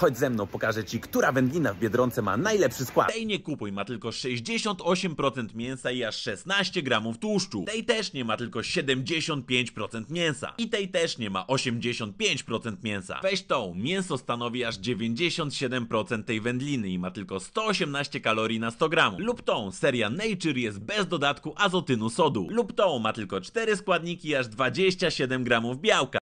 Chodź ze mną, pokażę Ci, która wędlina w Biedronce ma najlepszy skład. Tej nie kupuj, ma tylko 68% mięsa i aż 16 gramów tłuszczu. Tej też nie ma tylko 75% mięsa. I tej też nie ma 85% mięsa. Weź tą, mięso stanowi aż 97% tej wędliny i ma tylko 118 kalorii na 100 gramów. Lub tą, seria Nature jest bez dodatku azotynu sodu. Lub tą, ma tylko 4 składniki i aż 27 gramów białka.